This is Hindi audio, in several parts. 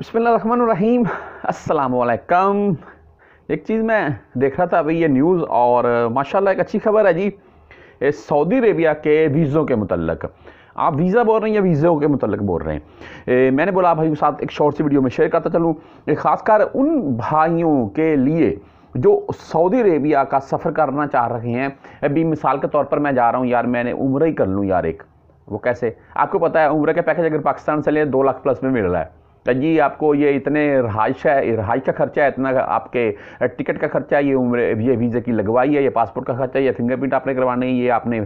बसमीम असलकम एक चीज़ मैं देख रहा था अभी ये न्यूज़ और माशाल्लाह एक अच्छी खबर है जी सऊदी अरेबिया के वीज़ों के मतलब आप वीज़ा बोल रहे हैं या वीज़ों के मतलब बोल रहे हैं ए, मैंने बोला भाई के साथ एक शॉर्ट सी वीडियो में शेयर करता चलूँ ख़ासकर उन भाइयों के लिए जो सऊदी अरेबिया का सफ़र करना चाह रहे हैं अभी मिसाल के तौर पर मैं जा रहा हूँ यार मैंने उम्र ही कर लूँ यार एक वो कैसे आपको पता है उम्र के पैकेज अगर पाकिस्तान से लें दो लाख प्लस में मिल रहा है तो जी आपको ये इतने रहाइश है रहाइश का खर्चा है इतना आपके टिकट का खर्चा है ये उम्र ये वीज़े की लगवाई है ये पासपोर्ट का खर्चा है ये फिंगरप्रिंट आपने करवाने है ये आपने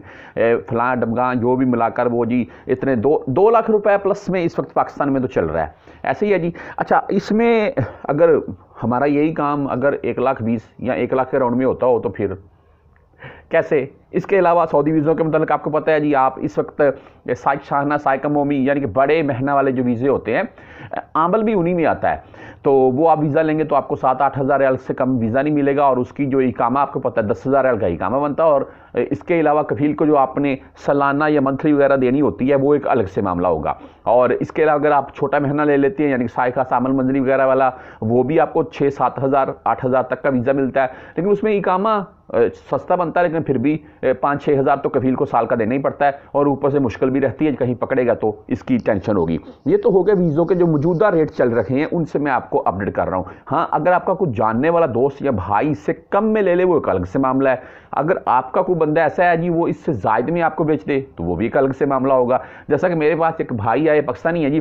फलां डमगा जो भी मिलाकर वो जी इतने दो दो लाख रुपए प्लस में इस वक्त पाकिस्तान में तो चल रहा है ऐसे ही है जी अच्छा इसमें अगर हमारा यही काम अगर एक लाख बीस या एक लाख के राउंड में होता हो तो फिर कैसे इसके अलावा सऊदी वीज़ों के मतलब आपको पता है जी आप इस वक्त साइक शाहना साइकमोमी यानी कि बड़े महीना वाले जो वीज़े होते हैं आमल भी उन्हीं में आता है तो वो आप वीज़ा लेंगे तो आपको सात आठ हज़ार रियाल से कम वीज़ा नहीं मिलेगा और उसकी जो इकामा आपको पता है दस हज़ार रियाल का इकामा बनता है और इसके अलावा कफील को जो आपने सालाना या मंथली वगैरह देनी होती है वो एक अलग से मामला होगा और इसके अलावा अगर आप छोटा महीना ले लेते हैं यानी कि साइका सामल मंजरी वगैरह वाला वो भी आपको छः सात हज़ार आठ हज़ार तक का वीज़ा मिलता है लेकिन उसमें इकामा सस्ता बनता है लेकिन फिर भी पाँच छः हज़ार तो कफील को साल का देना ही पड़ता है और ऊपर से मुश्किल भी रहती है कहीं पकड़ेगा तो इसकी टेंशन होगी ये तो हो गया वीज़ों के जो मौजूदा रेट चल रहे हैं उनसे मैं आपको अपडेट कर रहा हूँ हाँ अगर आपका कुछ जानने वाला दोस्त या भाई इससे कम में ले ले वो एक अलग से मामला है अगर आपका कोई बंदा ऐसा है जी वो इससे जायद में आपको बेच दे तो वो भी एक अलग से मामला होगा जैसा कि मेरे पास एक भाई आए पाकिस्तानी है जी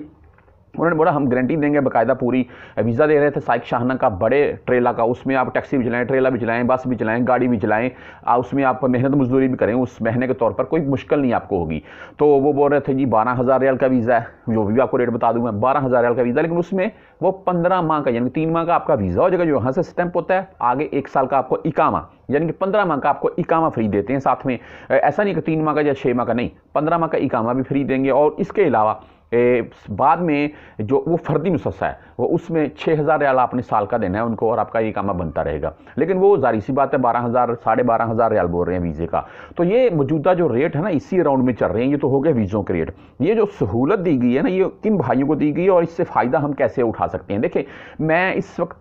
उन्होंने बोला हम गारंटी देंगे बाकायदा पूरी वीज़ा दे रहे थे साइक शाहना का बड़े ट्रेला का उसमें आप टैक्सी भी चलाएं ट्रेला भी चलाएं बस भी चलाएं गाड़ी भी चलाएं उसमें आप मेहनत मजदूरी भी करें उस महीने के तौर पर कोई मुश्किल नहीं आपको होगी तो वो बोल रहे थे जी बारह हज़ार रियल का वीज़ा है जो भी आपको रेट बता दूँ मैं बारह हज़ार रियल का वीज़ा लेकिन उसमें वो पंद्रह माह का यानी तीन माह का आपका वीज़ा हो जाएगा जो यहाँ से स्टैंप होता है आगे एक साल का आपको इकामा यानी कि पंद्रह माह का आपको इकामा फ्री देते हैं साथ में ऐसा नहीं कि तीन माह का या छः माह का नहीं पंद्रह माह का इकामा भी फ्री देंगे और इसके अलावा ए, बाद में जो वो फ़र्दी मुसस्सा है वो उसमें छः हज़ार रियाल आपने साल का देना है उनको और आपका ये कामा बनता रहेगा लेकिन वो जारी सी बात है बारह हज़ार साढ़े बारह हज़ार रियाल बोल रहे हैं वीज़े का तो ये मौजूदा जो रेट है ना इसी राउंड में चल रहे हैं ये तो हो गया वीज़ों के रेट ये जो सहूलत दी गई है ना ये किन भाइयों को दी गई है और इससे फ़ायदा हम कैसे उठा सकते हैं देखिए मैं इस वक्त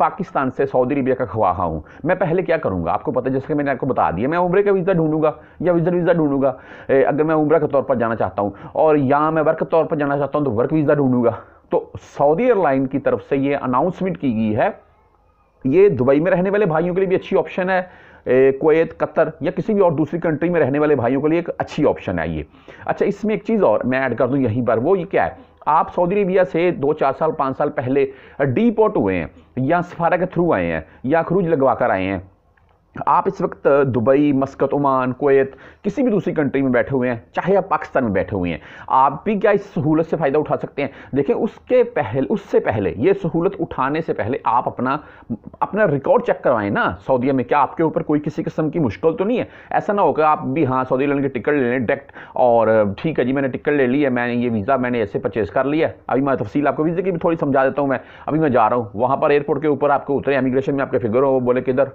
पाकिस्तान से सऊदी अरबिया का खवाहा हूँ मैं पहले क्या करूँगा आपको पता जैसे कि मैंने आपको बता दिया मैं उम्र का वीज़ा ढूंढूंगा या विजन वीज़ा ढूंढूंगा अगर मैं उम्र के तौर पर जाना चाहता हूँ और यहाँ मैं वर्क तौर पर जाना चाहता हूँ तो वर्क वीज़ा ढूंढूंगा तो सऊदी एयरलाइन की तरफ से ये अनाउंसमेंट की गई है ये दुबई में रहने वाले भाइयों के लिए भी अच्छी ऑप्शन है कोत कतर या किसी भी और दूसरी कंट्री में रहने वाले भाइयों के लिए एक अच्छी ऑप्शन है ये अच्छा इसमें एक चीज़ और मैं ऐड कर दूँ यहीं पर वो ये क्या है आप सऊदी अरेबिया से दो चार साल पाँच साल पहले डीपोर्ट हुए हैं या सफारा के थ्रू आए हैं या खरूज लगवा कर आए हैं आप इस वक्त दुबई मस्कत ओमान कोत किसी भी दूसरी कंट्री में बैठे हुए हैं चाहे आप पाकिस्तान में बैठे हुए हैं आप भी क्या इस सहूलत से फ़ायदा उठा सकते हैं देखें उसके पहले उससे पहले ये सहूलत उठाने से पहले आप अपना अपना रिकॉर्ड चेक करवाएं ना सऊदीया में क्या आपके ऊपर कोई किसी किस्म की मुश्किल तो नहीं है ऐसा ना होगा आप भी हाँ सऊदी लैंड की टिकट ले लें डायरेक्ट और ठीक है जी मैंने टिकट ले ली है मैंने ये वीज़ा मैंने ऐसे परचेज़ कर लिया अभी मैं तफसील आपको वीज़े की भी थोड़ी समझा देता हूँ मैं अभी मैं जा रहा हूँ वहाँ पर एयरपोर्ट के ऊपर आपको उतरे इमिग्रेशन में आपके फिगर हो वो बोले किधर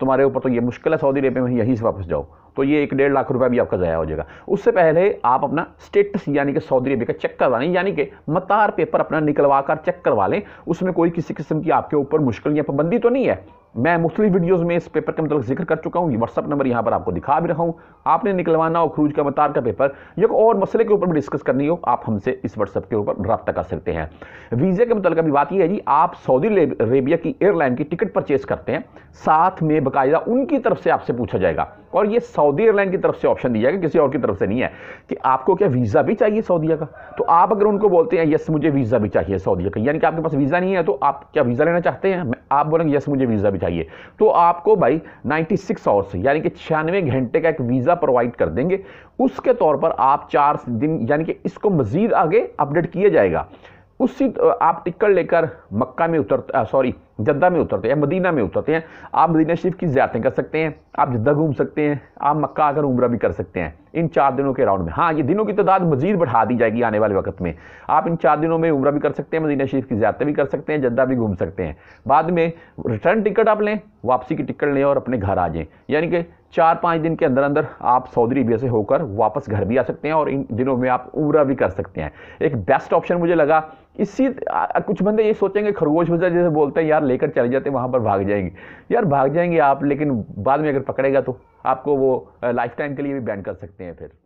तुम्हारे ऊपर तो ये मुश्किल है सऊदी अरेबिया में यहीं से वापस जाओ तो ये एक डेढ़ लाख रुपया भी आपका ज़ाया हो जाएगा उससे पहले आप अपना स्टेटस यानी कि सऊदी अरबिया का चेक करवा लें यानी कि मतार पेपर अपना निकलवा कर चेक करवा लें उसमें कोई किसी किस्म की आपके ऊपर मुश्किल या पाबंदी तो नहीं है मैं मुख्तलि वीडियोस में इस पेपर के मतलब जिक्र कर चुका हूँ व्हाट्सअप नंबर यहाँ पर आपको दिखा भी रहा हूँ आपने निकलवाना हो खरूज का मतार का पेपर या कोई और मसले के ऊपर भी डिस्कस करनी हो आप हमसे इस व्हाट्सअप के ऊपर रब्ता कर सकते हैं वीज़े के मतलब अभी बात यह है जी आप सऊदी अरेबिया की एयरलाइन की टिकट परचेज करते हैं साथ में बाकायदा उनकी तरफ से आपसे पूछा जाएगा और ये सऊदी एयरलाइन की तरफ से ऑप्शन दिया जाएगा किसी और की तरफ से नहीं है कि आपको क्या वीज़ा भी चाहिए सऊदीया का तो आप अगर उनको बोलते हैं यस मुझे वीज़ा भी चाहिए सऊदीया का यानी कि आपके पास वीज़ा नहीं है तो आप क्या वीज़ा लेना चाहते हैं आप बोलेंगे यस मुझे वीज़ा भी चाहिए तो आपको भाई नाइन्टी सिक्स आवर्स यानी कि छियानवे घंटे का एक वीज़ा प्रोवाइड कर देंगे उसके तौर पर आप चार दिन यानी कि इसको मज़ीद आगे अपडेट किया जाएगा उसी आप टिकट लेकर मक्का में उतर सॉरी जद्दा में उतरते हैं मदीना में उतरते हैं आप मदीना शरीफ की ज्यारतें कर सकते हैं आप जद्दा घूम सकते हैं आप मक्का आकर उम्र भी कर सकते हैं इन चार दिनों के राउंड में हाँ ये दिनों की तादाद मजीद बढ़ा दी जाएगी आने वाले वक्त में आप इन चार दिनों में उम्र भी कर सकते हैं मदीना शरीफ की ज्यारतें भी कर सकते हैं जद्दा भी घूम सकते हैं बाद में रिटर्न टिकट आप लें वापसी की टिकट लें और अपने घर आ जाएँ यानी कि चार पाँच दिन के अंदर अंदर आप सऊदी अरबिया से होकर वापस घर भी आ सकते हैं और इन दिनों में आप उम्र भी कर सकते हैं एक बेस्ट ऑप्शन मुझे लगा इसी कुछ बंदे ये सोचेंगे खरगोश बजा जैसे बोलते हैं यार लेकर चले जाते वहाँ पर भाग जाएंगे यार भाग जाएंगे आप लेकिन बाद में अगर पकड़ेगा तो आपको वो लाइफ टाइम के लिए भी बैन कर सकते हैं फिर